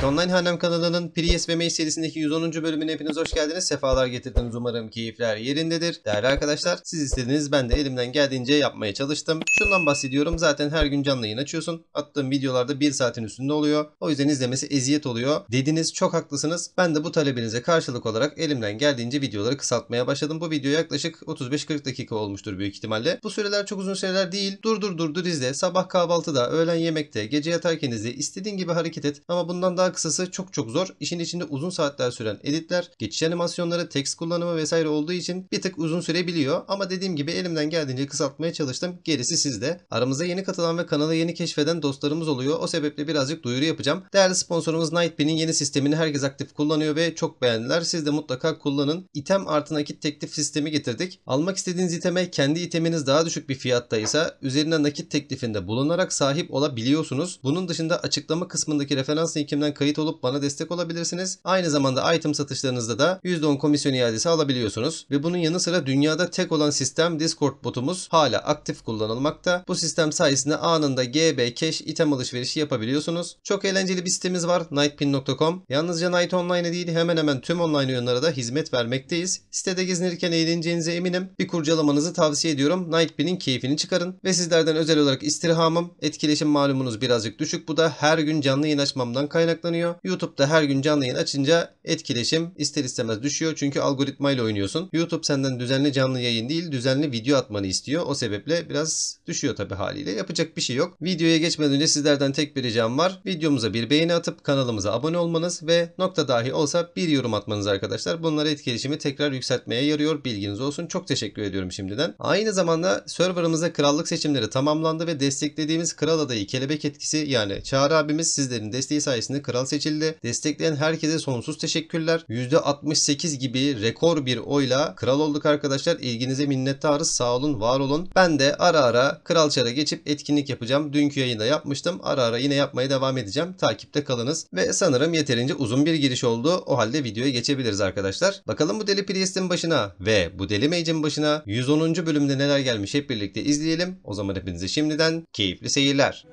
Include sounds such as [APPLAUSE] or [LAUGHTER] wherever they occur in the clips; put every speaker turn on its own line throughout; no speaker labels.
Fight Online Hanem kanalının Prius ve Mage serisindeki 110. bölümüne hepiniz hoş geldiniz. Sefalar getirdiniz umarım keyifler yerindedir. Değerli arkadaşlar siz istediniz ben de elimden geldiğince yapmaya çalıştım. Şundan bahsediyorum zaten her gün canlı yayın açıyorsun. Attığım videolarda 1 saatin üstünde oluyor. O yüzden izlemesi eziyet oluyor. Dediniz çok haklısınız. Ben de bu talebinize karşılık olarak elimden geldiğince videoları kısaltmaya başladım. Bu video yaklaşık 35-40 dakika olmuştur büyük ihtimalle. Bu süreler çok uzun süreler değil. Dur dur dur dur izle. Sabah kahvaltıda, öğlen yemekte, gece yatarken izle. İstediğin gibi hareket et. Ama bundan daha daha kısası çok çok zor. İşin içinde uzun saatler süren editler, geçiş animasyonları, tekst kullanımı vesaire olduğu için bir tık uzun sürebiliyor. Ama dediğim gibi elimden geldiğince kısaltmaya çalıştım. Gerisi sizde. Aramıza yeni katılan ve kanalı yeni keşfeden dostlarımız oluyor. O sebeple birazcık duyuru yapacağım. Değerli sponsorumuz Nightbin'in yeni sistemini herkes aktif kullanıyor ve çok beğendiler. Siz de mutlaka kullanın. İtem artı nakit teklif sistemi getirdik. Almak istediğiniz iteme kendi iteminiz daha düşük bir fiyattaysa üzerine nakit teklifinde bulunarak sahip olabiliyorsunuz. Bunun dışında açıklama kısmındaki referans linkimden kayıt olup bana destek olabilirsiniz. Aynı zamanda item satışlarınızda da %10 komisyon iadesi alabiliyorsunuz ve bunun yanı sıra dünyada tek olan sistem Discord botumuz hala aktif kullanılmakta. Bu sistem sayesinde anında GB Cash item alışverişi yapabiliyorsunuz. Çok eğlenceli bir sitemiz var nightpin.com. Yalnızca Night Online'e değil hemen hemen tüm online oyunlara da hizmet vermekteyiz. Sitede gezinirken eğleneceğinize eminim. Bir kurcalamanızı tavsiye ediyorum. Nightpin'in keyfini çıkarın ve sizlerden özel olarak istirhamım, etkileşim malumunuz birazcık düşük. Bu da her gün canlı yayın açmamdan kaynaklanıyor odaklanıyor. YouTube'da her gün canlı yayın açınca etkileşim ister istemez düşüyor. Çünkü algoritmayla oynuyorsun. YouTube senden düzenli canlı yayın değil düzenli video atmanı istiyor. O sebeple biraz düşüyor tabii haliyle. Yapacak bir şey yok. Videoya geçmeden önce sizlerden tek bir ricam var. Videomuza bir beğeni atıp kanalımıza abone olmanız ve nokta dahi olsa bir yorum atmanız arkadaşlar. Bunlar etkileşimi tekrar yükseltmeye yarıyor. Bilginiz olsun. Çok teşekkür ediyorum şimdiden. Aynı zamanda serverımızda krallık seçimleri tamamlandı ve desteklediğimiz kral adayı kelebek etkisi yani Çağrı abimiz sizlerin desteği sayesinde kral kral seçildi. Destekleyen herkese sonsuz teşekkürler. %68 gibi rekor bir oyla kral olduk arkadaşlar. İlginize minnettarız. Sağ olun, var olun. Ben de ara ara kral çara geçip etkinlik yapacağım. Dünkü yayında yapmıştım. Ara ara yine yapmaya devam edeceğim. Takipte kalınız. Ve sanırım yeterince uzun bir giriş oldu. O halde videoya geçebiliriz arkadaşlar. Bakalım bu deli Priest'in başına ve bu deli Mage'in başına 110. bölümde neler gelmiş hep birlikte izleyelim. O zaman hepinize şimdiden keyifli seyirler.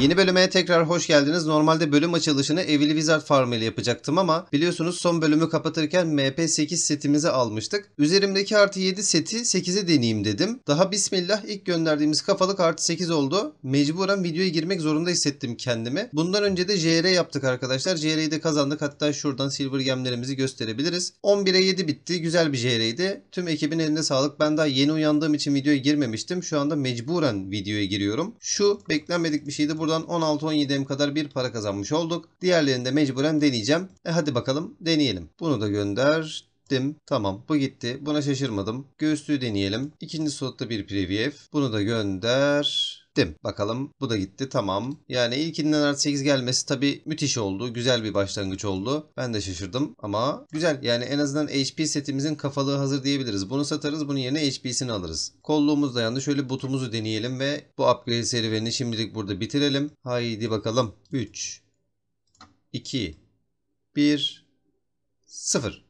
Yeni bölüme tekrar hoş geldiniz. Normalde bölüm açılışını Evil Wizard Farm ile yapacaktım ama biliyorsunuz son bölümü kapatırken MP8 setimizi almıştık. Üzerimdeki artı 7 seti 8'e deneyeyim dedim. Daha bismillah ilk gönderdiğimiz kafalık artı 8 oldu. Mecburen videoya girmek zorunda hissettim kendimi. Bundan önce de JR yaptık arkadaşlar. JR'yi de kazandık. Hatta şuradan silver gemlerimizi gösterebiliriz. 11'e 7 bitti. Güzel bir JR'ydi. Tüm ekibin eline sağlık. Ben daha yeni uyandığım için videoya girmemiştim. Şu anda mecburen videoya giriyorum. Şu beklenmedik bir şeydi. Burada buradan 16 17im kadar bir para kazanmış olduk. Diğerlerini de mecburen deneyeceğim. E hadi bakalım deneyelim. Bunu da gönder Tamam bu gitti. Buna şaşırmadım. Göğüslüğü deneyelim. İkinci slotta bir preview. Bunu da gönder gittim. Bakalım bu da gitti tamam. Yani ilkinden artı 8 gelmesi tabii müthiş oldu. Güzel bir başlangıç oldu. Ben de şaşırdım ama güzel. Yani en azından HP setimizin kafalığı hazır diyebiliriz. Bunu satarız bunun yerine HP'sini alırız. Kolluğumuz da Şöyle butumuzu deneyelim ve bu upgrade serüvenini şimdilik burada bitirelim. Haydi bakalım. 3 2 1 0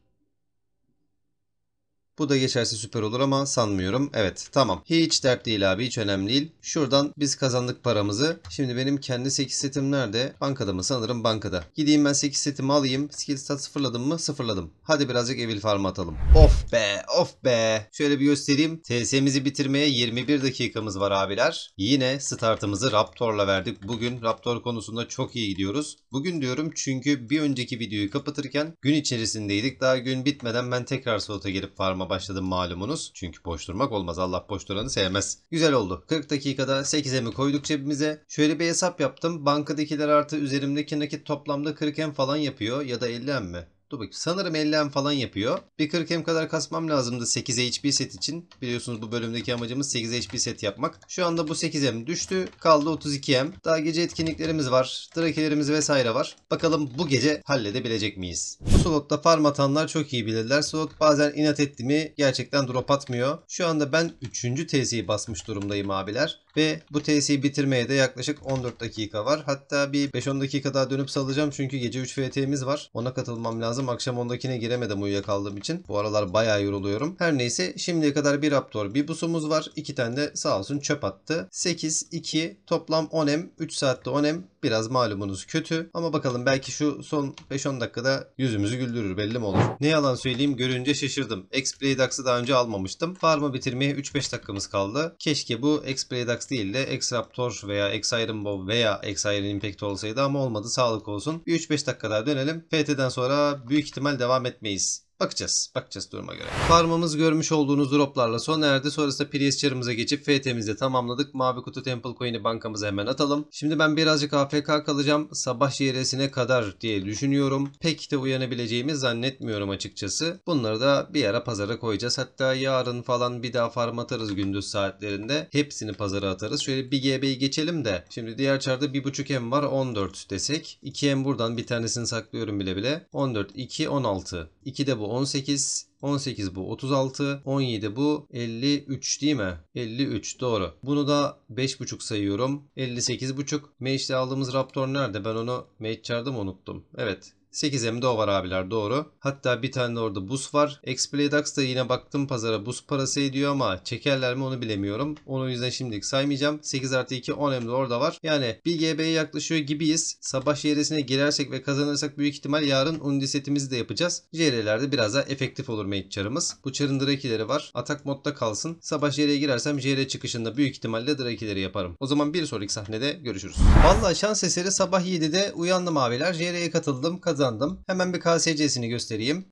bu da geçerse süper olur ama sanmıyorum. Evet tamam. Hiç dert değil abi hiç önemli değil. Şuradan biz kazandık paramızı. Şimdi benim kendi 8 setim nerede? Bankada mı? Sanırım bankada. Gideyim ben 8 setimi alayım. Skill stat sıfırladım mı? Sıfırladım. Hadi birazcık evil farm atalım. Of be of be. Şöyle bir göstereyim. TS'mizi bitirmeye 21 dakikamız var abiler. Yine startımızı Raptor'la verdik. Bugün Raptor konusunda çok iyi gidiyoruz. Bugün diyorum çünkü bir önceki videoyu kapatırken gün içerisindeydik. Daha gün bitmeden ben tekrar slota gelip farma başladım malumunuz. Çünkü boş durmak olmaz. Allah boş duranı sevmez. Güzel oldu. 40 dakikada 8 mi koyduk cebimize. Şöyle bir hesap yaptım. Bankadakiler artı üzerimdeki nakit toplamda 40 em falan yapıyor ya da 50 em mi? Dur bakayım. Sanırım 50M falan yapıyor. Bir 40M kadar kasmam lazımdı 8 HP set için. Biliyorsunuz bu bölümdeki amacımız 8 HP set yapmak. Şu anda bu 8M düştü. Kaldı 32M. Daha gece etkinliklerimiz var. Drakelerimiz vesaire var. Bakalım bu gece halledebilecek miyiz? Bu slotta farm atanlar çok iyi bilirler. Slot bazen inat etti mi gerçekten drop atmıyor. Şu anda ben 3. TZ'yi basmış durumdayım abiler. Ve bu TC'yi bitirmeye de yaklaşık 14 dakika var. Hatta bir 5-10 dakika daha dönüp salacağım çünkü gece 3 VT'miz var. Ona katılmam lazım. Akşam 10'dakine giremedim uyuyakaldığım için. Bu aralar bayağı yoruluyorum. Her neyse şimdiye kadar bir Raptor, bir busumuz var. 2 tane de sağ olsun çöp attı. 8, 2 toplam 10M 3 saatte 10M Biraz malumunuz kötü ama bakalım belki şu son 5-10 dakikada yüzümüzü güldürür belli mi olur. Ne yalan söyleyeyim görünce şaşırdım. x Dax'ı daha önce almamıştım. Farmı bitirmeye 3-5 dakikamız kaldı. Keşke bu x Dax değil de X-Raptor veya X-Iron Bow veya X-Iron Impact olsaydı ama olmadı sağlık olsun. 3-5 dakika daha dönelim. FT'den sonra büyük ihtimal devam etmeyiz. Bakacağız. Bakacağız duruma göre. Farmımız görmüş olduğunuz droplarla sona erdi. Sonrasında Prius çarımıza geçip FT'mizi tamamladık. Mavi kutu Temple Coin'i bankamıza hemen atalım. Şimdi ben birazcık AFK kalacağım. Sabah yeresine kadar diye düşünüyorum. Pek de uyanabileceğimi zannetmiyorum açıkçası. Bunları da bir ara pazara koyacağız. Hatta yarın falan bir daha farm atarız gündüz saatlerinde. Hepsini pazara atarız. Şöyle bir GB'yi geçelim de. Şimdi diğer çarda 1.5M var 14 desek. 2M buradan bir tanesini saklıyorum bile bile. 14, 2, 16. 2 de bu 18. 18 bu 36. 17 bu 53 değil mi? 53 doğru. Bunu da 5.5 sayıyorum. 58.5. Mage'de aldığımız Raptor nerede? Ben onu Mage çarda mı unuttum? Evet 8M'de o var abiler doğru. Hatta bir tane de orada buz var. Xplaydax da yine baktım pazara buz parası ediyor ama çekerler mi onu bilemiyorum. Onu yüzden şimdilik saymayacağım. 8 artı 2 10M'de orada var. Yani bir GB'ye yaklaşıyor gibiyiz. Sabah JR'sine girersek ve kazanırsak büyük ihtimal yarın undi setimizi de yapacağız. JR'lerde biraz daha efektif olur mage çarımız. Bu çarın drakileri var. Atak modda kalsın. Sabah JR'ye girersem JR çıkışında büyük ihtimalle drakileri yaparım. O zaman bir sonraki sahnede görüşürüz. Valla şans eseri sabah 7'de uyandım abiler. JR'ye katıldım. Kazandım kazandım. Hemen bir KSC'sini göstereyim.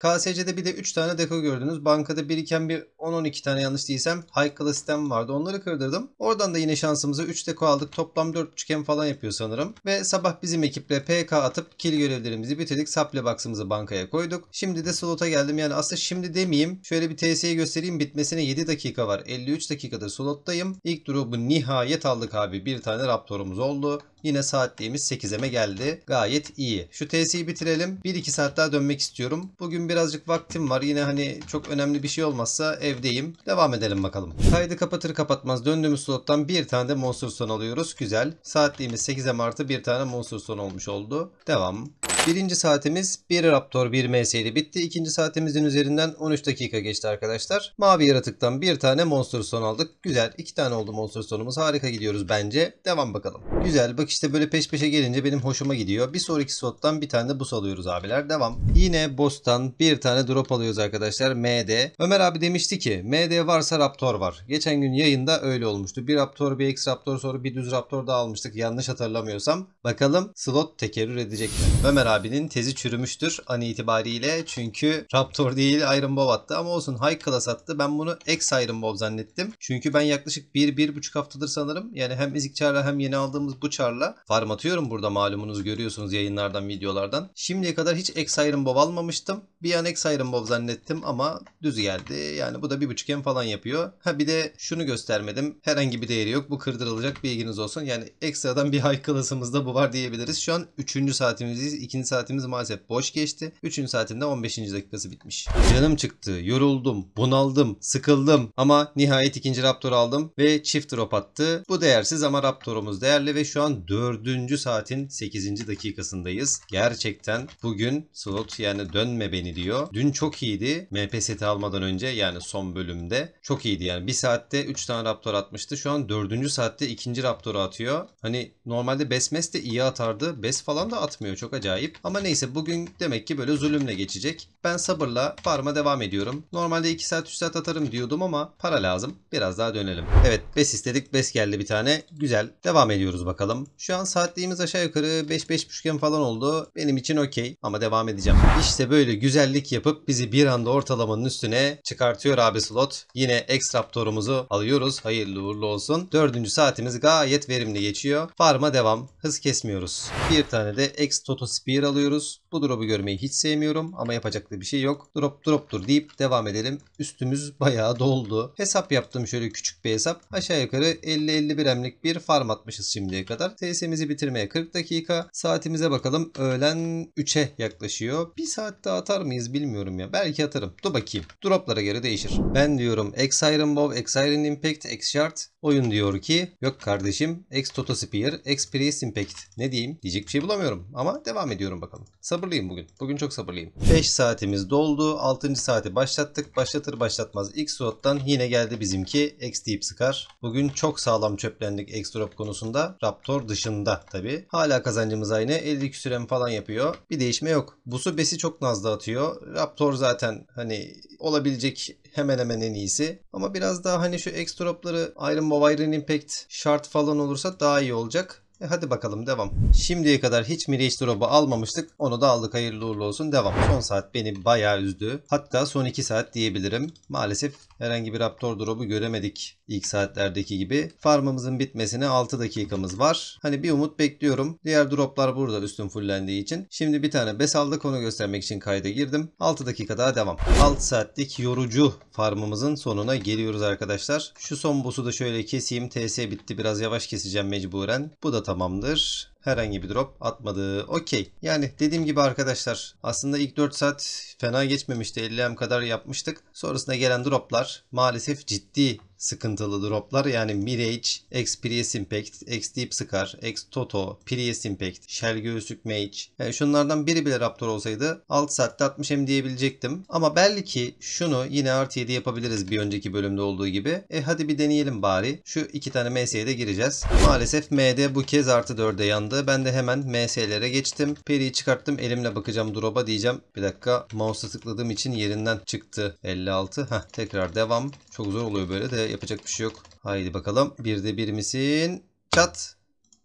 KSC'de bir de 3 tane deko gördünüz. Bankada biriken bir 10-12 tane yanlış değilsem Haykala sistem vardı. Onları kırdırdım. Oradan da yine şansımıza 3 deko aldık. Toplam 4 üçgen falan yapıyor sanırım. Ve sabah bizim ekiple PK atıp kill görevlerimizi bitirdik. Saple box'ımızı bankaya koyduk. Şimdi de slota geldim. Yani aslında şimdi demeyeyim. Şöyle bir TS'yi göstereyim. Bitmesine 7 dakika var. 53 dakikada slottayım. İlk drop'u nihayet aldık abi. Bir tane raptorumuz oldu. Yine saatliğimiz 8'eme geldi. Gayet iyi. Şu TS'yi bitirelim. 1-2 saat daha dönmek istiyorum. Bugün birazcık vaktim var. Yine hani çok önemli bir şey olmazsa evdeyim. Devam edelim bakalım. Kaydı kapatır kapatmaz döndüğümüz slottan bir tane de monster son alıyoruz. Güzel. Saatliğimiz 8'e artı bir tane monster son olmuş oldu. Devam. Birinci saatimiz 1 Raptor 1 MS ile bitti. İkinci saatimizin üzerinden 13 dakika geçti arkadaşlar. Mavi yaratıktan bir tane monster son aldık. Güzel. iki tane oldu monster sonumuz. Harika gidiyoruz bence. Devam bakalım. Güzel. Bakın Bak işte böyle peş peşe gelince benim hoşuma gidiyor. Bir sonraki slottan bir tane de bus alıyoruz abiler. Devam. Yine boss'tan bir tane drop alıyoruz arkadaşlar. MD. Ömer abi demişti ki MD varsa Raptor var. Geçen gün yayında öyle olmuştu. Bir Raptor, bir X Raptor sonra bir düz Raptor daha almıştık. Yanlış hatırlamıyorsam. Bakalım slot tekerrür edecek mi? Ömer abinin tezi çürümüştür an itibariyle. Çünkü Raptor değil Iron Bob attı ama olsun high class attı. Ben bunu X Iron Bob zannettim. Çünkü ben yaklaşık 1-1,5 haftadır sanırım. Yani hem Ezik çarla hem yeni aldığımız bu Çağrı dolarla farm atıyorum burada malumunuz görüyorsunuz yayınlardan videolardan. Şimdiye kadar hiç Exire'ın bob almamıştım. Bir an Exire'ın bob zannettim ama düz geldi. Yani bu da 1.5M falan yapıyor. Ha bir de şunu göstermedim. Herhangi bir değeri yok. Bu kırdırılacak bilginiz olsun. Yani ekstradan bir [LAUGHS] high class'ımızda bu var diyebiliriz. Şu an 3. saatimizdeyiz. 2. saatimiz maalesef boş geçti. 3. saatimde 15. dakikası bitmiş. Canım çıktı. Yoruldum. Bunaldım. Sıkıldım. Ama nihayet ikinci Raptor aldım ve çift drop attı. Bu değersiz ama Raptor'umuz değerli ve şu an 4. saatin 8. dakikasındayız. Gerçekten bugün slot yani dönme beni diyor. Dün çok iyiydi. MP seti almadan önce yani son bölümde çok iyiydi. Yani bir saatte 3 tane raptor atmıştı. Şu an 4. saatte 2. raptoru atıyor. Hani normalde Besmes de iyi atardı. Bes falan da atmıyor. Çok acayip. Ama neyse bugün demek ki böyle zulümle geçecek. Ben sabırla farma devam ediyorum. Normalde 2 saat 3 saat atarım diyordum ama para lazım. Biraz daha dönelim. Evet Bes istedik. Bes geldi bir tane. Güzel. Devam ediyoruz bakalım. Şu an saatliğimiz aşağı yukarı 5-5.5 falan oldu. Benim için okey ama devam edeceğim. İşte böyle güzellik yapıp bizi bir anda ortalamanın üstüne çıkartıyor abi slot. Yine X-Raptor'umuzu alıyoruz. Hayırlı uğurlu olsun. Dördüncü saatimiz gayet verimli geçiyor. Farma devam. Hız kesmiyoruz. Bir tane de X-Toto Spear alıyoruz. Bu drop'u görmeyi hiç sevmiyorum ama yapacak da bir şey yok. Drop drop'tur deyip devam edelim. Üstümüz bayağı doldu. Hesap yaptım şöyle küçük bir hesap. Aşağı yukarı 50-51 emlik bir farm atmışız şimdiye kadar. VS'mizi bitirmeye 40 dakika. Saatimize bakalım. Öğlen 3'e yaklaşıyor. Bir saat daha atar mıyız bilmiyorum ya. Belki atarım. Dur bakayım. Droplara göre değişir. Ben diyorum X Iron Bob, X Iron Impact, X Shard. Oyun diyor ki yok kardeşim X Toto Spear, X Priest Impact. Ne diyeyim? Diyecek bir şey bulamıyorum. Ama devam ediyorum bakalım. Sabırlıyım bugün. Bugün çok sabırlıyım. 5 saatimiz doldu. 6. saati başlattık. Başlatır başlatmaz X slottan yine geldi bizimki. X Deep Scar. Bugün çok sağlam çöplendik X Drop konusunda. Raptor dışı dışında tabi. Hala kazancımız aynı. 50 küsürem falan yapıyor. Bir değişme yok. Busu besi çok nazlı atıyor. Raptor zaten hani olabilecek hemen hemen en iyisi. Ama biraz daha hani şu X-Drop'ları Iron Bow, Iron Impact şart falan olursa daha iyi olacak. E hadi bakalım devam. Şimdiye kadar hiç Mirage Drop'u almamıştık. Onu da aldık hayırlı uğurlu olsun devam. Son saat beni bayağı üzdü. Hatta son 2 saat diyebilirim. Maalesef herhangi bir Raptor Drop'u göremedik ilk saatlerdeki gibi. Farmımızın bitmesine 6 dakikamız var. Hani bir umut bekliyorum. Diğer droplar burada üstün fullendiği için. Şimdi bir tane bes aldık onu göstermek için kayda girdim. 6 dakika daha devam. 6 saatlik yorucu farmımızın sonuna geliyoruz arkadaşlar. Şu son boss'u da şöyle keseyim. TS bitti biraz yavaş keseceğim mecburen. Bu da tamamdır. Herhangi bir drop atmadı. Okey. Yani dediğim gibi arkadaşlar aslında ilk 4 saat fena geçmemişti. 50M kadar yapmıştık. Sonrasında gelen droplar maalesef ciddi sıkıntılı droplar yani Mirage, Experience Impact, X Deep Scar, X Toto, Prius Impact, Shell Göğüsük Mage. Yani şunlardan biri bile Raptor olsaydı 6 saatte 60 M diyebilecektim. Ama belki şunu yine artı 7 yapabiliriz bir önceki bölümde olduğu gibi. E hadi bir deneyelim bari. Şu iki tane MS'ye de gireceğiz. Maalesef MD bu kez artı 4'e yandı. Ben de hemen MS'lere geçtim. Peri'yi çıkarttım. Elimle bakacağım drop'a diyeceğim. Bir dakika mouse'a tıkladığım için yerinden çıktı. 56. Heh, tekrar devam. Çok zor oluyor böyle de yapacak bir şey yok. Haydi bakalım. Bir de bir misin? Çat.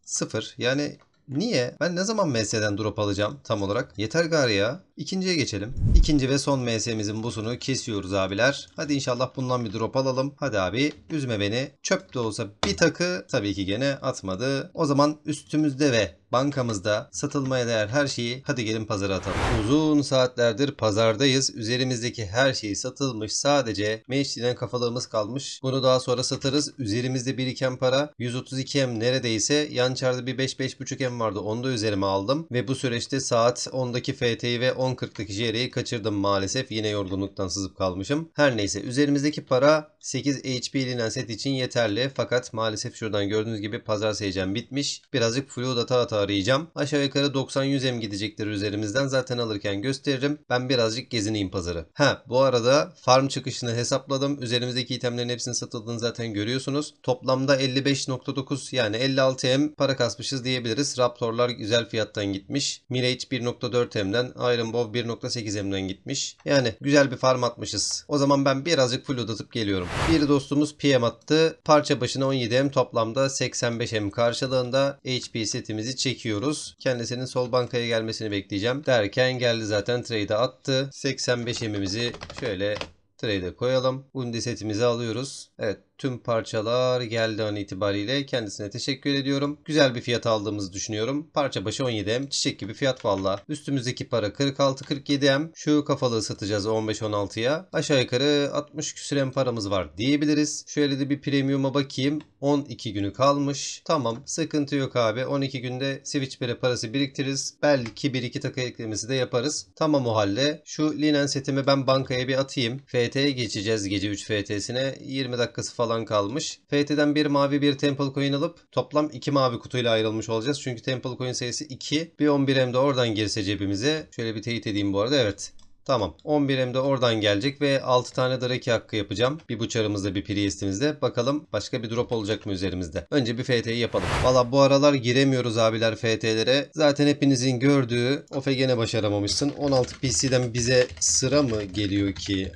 Sıfır. Yani Niye? Ben ne zaman MS'den drop alacağım tam olarak? Yeter gari ya. İkinciye geçelim. İkinci ve son MS'mizin busunu kesiyoruz abiler. Hadi inşallah bundan bir drop alalım. Hadi abi üzme beni. Çöp de olsa bir takı tabii ki gene atmadı. O zaman üstümüzde ve Bankamızda satılmaya değer her şeyi hadi gelin pazara atalım. Uzun saatlerdir pazardayız. Üzerimizdeki her şey satılmış. Sadece Meşli'den kafalığımız kalmış. Bunu daha sonra satarız. Üzerimizde biriken para 132 em neredeyse. Yan çarda bir 5 55 em vardı. Onu da üzerime aldım. Ve bu süreçte saat 10'daki FT'yi ve 10.40'daki JR'yi kaçırdım maalesef. Yine yorgunluktan sızıp kalmışım. Her neyse üzerimizdeki para 8 HP Linen set için yeterli. Fakat maalesef şuradan gördüğünüz gibi pazar seyircem bitmiş. Birazcık flu data hata arayacağım. Aşağı yukarı 90-100 em gidecektir üzerimizden. Zaten alırken gösteririm. Ben birazcık gezineyim pazarı. Ha bu arada farm çıkışını hesapladım. Üzerimizdeki itemlerin hepsini satıldığını zaten görüyorsunuz. Toplamda 55.9 yani 56 em para kasmışız diyebiliriz. Raptorlar güzel fiyattan gitmiş. Mirage 1.4 emden, Iron Bow 1.8 emden gitmiş. Yani güzel bir farm atmışız. O zaman ben birazcık full uzatıp geliyorum. Bir dostumuz PM attı. Parça başına 17 em toplamda 85 em karşılığında HP setimizi çek çekiyoruz. Kendisinin sol bankaya gelmesini bekleyeceğim. Derken geldi zaten trade'e attı. 85 emimizi şöyle trade'e koyalım. Undi setimizi alıyoruz. Evet tüm parçalar geldi an itibariyle. Kendisine teşekkür ediyorum. Güzel bir fiyat aldığımızı düşünüyorum. Parça başı 17M. Çiçek gibi fiyat valla. Üstümüzdeki para 46-47M. Şu kafalığı satacağız 15-16'ya. Aşağı yukarı 60 küsür M paramız var diyebiliriz. Şöyle de bir premium'a bakayım. 12 günü kalmış. Tamam sıkıntı yok abi. 12 günde Switch 1'e parası biriktiririz. Belki 1-2 takı eklemesi de yaparız. Tamam o halde. Şu linen setimi ben bankaya bir atayım. FT'ye geçeceğiz gece 3 FT'sine. 20 dakikası falan falan kalmış. Fate'den bir mavi bir Temple Coin alıp toplam 2 mavi kutuyla ayrılmış olacağız. Çünkü Temple Coin sayısı 2. Bir 11 hem de oradan girse cebimize. Şöyle bir teyit edeyim bu arada. Evet. Tamam. 11 de oradan gelecek ve 6 tane Drake hakkı yapacağım. Bir buçarımızda bir Priest'imizde. Bakalım başka bir drop olacak mı üzerimizde? Önce bir FT'yi yapalım. Valla bu aralar giremiyoruz abiler FT'lere. Zaten hepinizin gördüğü Ofe gene başaramamışsın. 16 PC'den bize sıra mı geliyor ki